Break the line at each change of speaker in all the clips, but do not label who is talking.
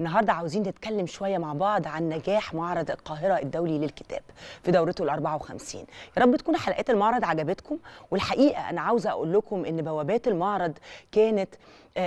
النهارده عاوزين نتكلم شويه مع بعض عن نجاح معرض القاهره الدولي للكتاب في دورته ال 54 يا رب تكون حلقات المعرض عجبتكم والحقيقه انا عاوزه اقول لكم ان بوابات المعرض كانت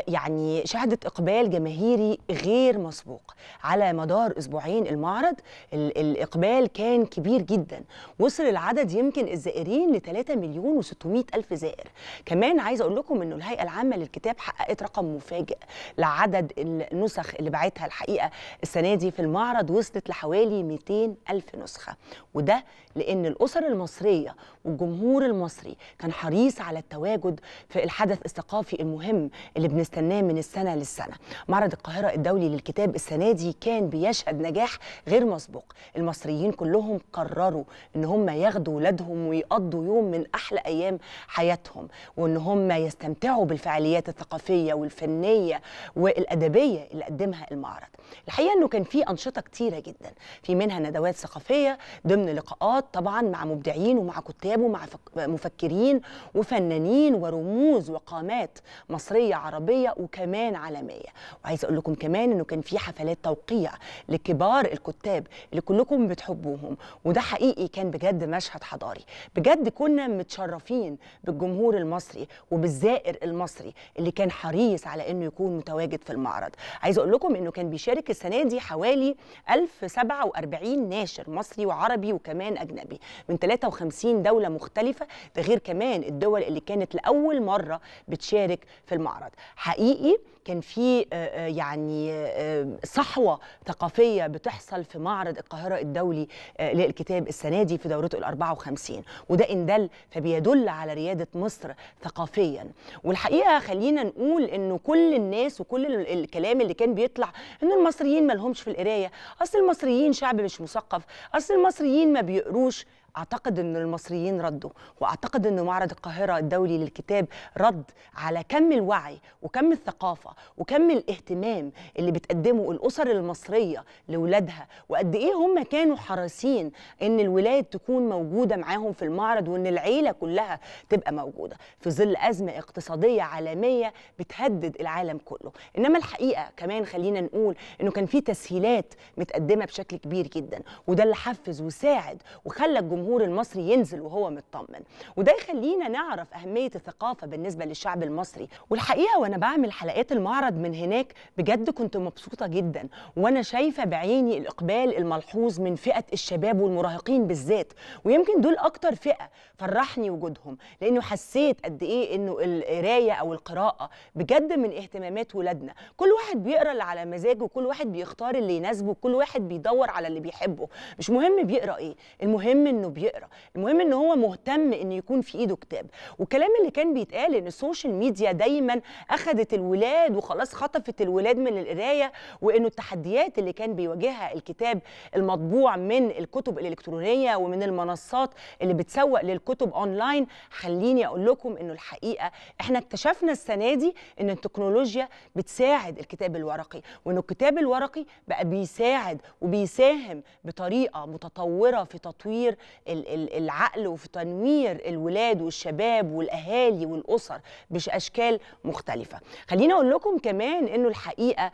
يعني شهدت إقبال جماهيري غير مسبوق على مدار أسبوعين المعرض الإقبال كان كبير جدا وصل العدد يمكن الزائرين ل 3 مليون و 600 ألف زائر كمان عايزة أقول لكم أنه الهيئة العامة للكتاب حققت رقم مفاجئ لعدد النسخ اللي باعتها الحقيقة السنة دي في المعرض وصلت لحوالي 200 ألف نسخة وده لأن الأسر المصرية والجمهور المصري كان حريص على التواجد في الحدث الثقافي المهم اللي بنستناه من السنه للسنه معرض القاهره الدولي للكتاب السنه دي كان بيشهد نجاح غير مسبوق المصريين كلهم قرروا ان هم ياخدوا ولادهم ويقضوا يوم من احلى ايام حياتهم وان هم يستمتعوا بالفعاليات الثقافيه والفنيه والادبيه اللي قدمها المعرض الحقيقه انه كان في انشطه كتيره جدا في منها ندوات ثقافيه ضمن لقاءات طبعا مع مبدعين ومع كتاب ومع مفكرين وفنانين ورموز وقامات مصريه عربيه عربيه وكمان عالميه وعايزه اقول لكم كمان انه كان في حفلات توقيع لكبار الكتاب اللي كلكم بتحبوهم وده حقيقي كان بجد مشهد حضاري بجد كنا متشرفين بالجمهور المصري وبالزائر المصري اللي كان حريص على انه يكون متواجد في المعرض عايزه اقول لكم انه كان بيشارك السنه دي حوالي 1047 ناشر مصري وعربي وكمان اجنبي من 53 دوله مختلفه ده غير كمان الدول اللي كانت لاول مره بتشارك في المعرض حقيقي كان في آه، آه، يعني آه، صحوه ثقافيه بتحصل في معرض القاهره الدولي للكتاب السنه دي في دورته ال 54 وده ان دل فبيدل على رياده مصر ثقافيا والحقيقه خلينا نقول انه كل الناس وكل الكلام اللي كان بيطلع ان المصريين ما لهمش في القرايه اصل المصريين شعب مش مثقف اصل المصريين ما بيقروش اعتقد ان المصريين ردوا واعتقد ان معرض القاهره الدولي للكتاب رد على كم الوعي وكم الثقافه وكم الاهتمام اللي بتقدمه الاسر المصريه لاولادها وقد ايه هم كانوا حريصين ان الولاد تكون موجوده معاهم في المعرض وان العيله كلها تبقى موجوده في ظل ازمه اقتصاديه عالميه بتهدد العالم كله انما الحقيقه كمان خلينا نقول انه كان في تسهيلات متقدمه بشكل كبير جدا وده اللي حفز وساعد وخلى الجمهور الجمهور المصري ينزل وهو مطمن وده يخلينا نعرف أهمية الثقافة بالنسبة للشعب المصري والحقيقة وأنا بعمل حلقات المعرض من هناك بجد كنت مبسوطة جدا وأنا شايفة بعيني الإقبال الملحوظ من فئة الشباب والمراهقين بالذات ويمكن دول أكتر فئة فرحني وجودهم لأنه حسيت قد إيه إنه القراية أو القراءة بجد من اهتمامات ولادنا كل واحد بيقرا اللي على مزاجه كل واحد بيختار اللي يناسبه كل واحد بيدور على اللي بيحبه مش مهم بيقرا ايه المهم انه بيقرا المهم ان هو مهتم ان يكون في ايده كتاب والكلام اللي كان بيتقال ان السوشيال ميديا دايما اخذت الولاد وخلاص خطفت الولاد من القرايه وانه التحديات اللي كان بيواجهها الكتاب المطبوع من الكتب الالكترونيه ومن المنصات اللي بتسوق للكتب اونلاين خليني اقول لكم انه الحقيقه احنا اكتشفنا السنه دي ان التكنولوجيا بتساعد الكتاب الورقي وانه الكتاب الورقي بقى بيساعد وبيساهم بطريقه متطوره في تطوير العقل وفي تنوير الولاد والشباب والاهالي والاسر باشكال مختلفه خليني اقول لكم كمان انه الحقيقه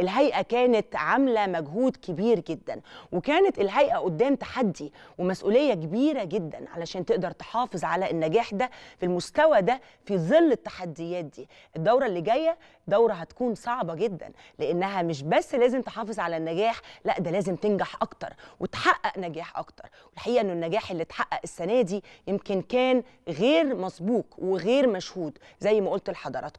الهيئه كانت عامله مجهود كبير جدا وكانت الهيئه قدام تحدي ومسؤوليه كبيره جدا علشان تقدر تحافظ على النجاح ده في المستوى ده في ظل التحديات دي الدوره اللي جايه دوره هتكون صعبه جدا لانها مش بس لازم تحافظ على النجاح لا ده لازم تنجح اكتر وتحقق نجاح اكتر والحقيقه الحقيقه انه النجاح اللي اتحقق السنه دي يمكن كان غير مسبوق وغير مشهود زي ما قلت لحضراتكم